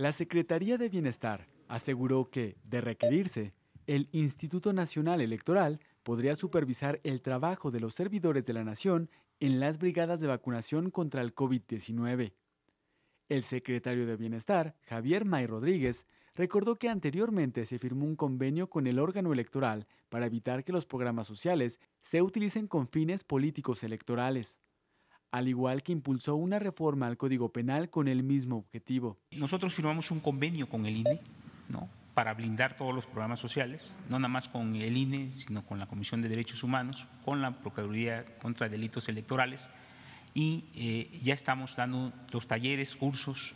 La Secretaría de Bienestar aseguró que, de requerirse, el Instituto Nacional Electoral podría supervisar el trabajo de los servidores de la Nación en las brigadas de vacunación contra el COVID-19. El secretario de Bienestar, Javier May Rodríguez, recordó que anteriormente se firmó un convenio con el órgano electoral para evitar que los programas sociales se utilicen con fines políticos electorales al igual que impulsó una reforma al Código Penal con el mismo objetivo. Nosotros firmamos un convenio con el INE, ¿no? para blindar todos los programas sociales, no nada más con el INE, sino con la Comisión de Derechos Humanos, con la Procuraduría contra Delitos Electorales, y eh, ya estamos dando los talleres, cursos,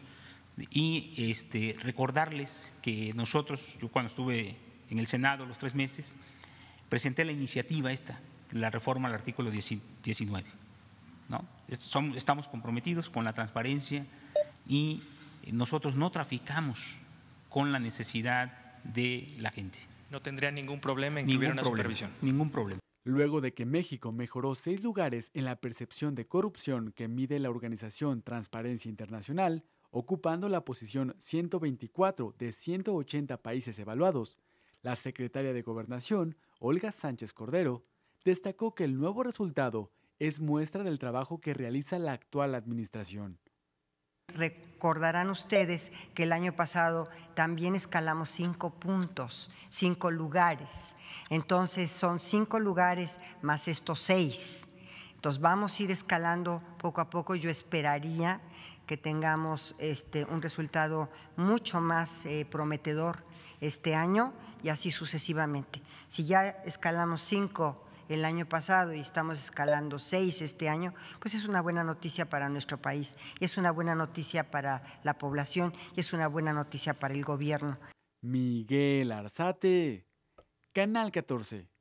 y este, recordarles que nosotros, yo cuando estuve en el Senado los tres meses, presenté la iniciativa esta, la reforma al artículo 19 ¿no? Estamos comprometidos con la transparencia y nosotros no traficamos con la necesidad de la gente. No tendría ningún problema en que hubiera una supervisión. Ningún problema. Luego de que México mejoró seis lugares en la percepción de corrupción que mide la organización Transparencia Internacional, ocupando la posición 124 de 180 países evaluados, la secretaria de Gobernación, Olga Sánchez Cordero, destacó que el nuevo resultado es muestra del trabajo que realiza la actual administración. Recordarán ustedes que el año pasado también escalamos cinco puntos, cinco lugares. Entonces son cinco lugares más estos seis. Entonces vamos a ir escalando poco a poco. Yo esperaría que tengamos este, un resultado mucho más eh, prometedor este año y así sucesivamente. Si ya escalamos cinco el año pasado y estamos escalando seis este año, pues es una buena noticia para nuestro país, es una buena noticia para la población y es una buena noticia para el gobierno. Miguel Arzate, Canal 14.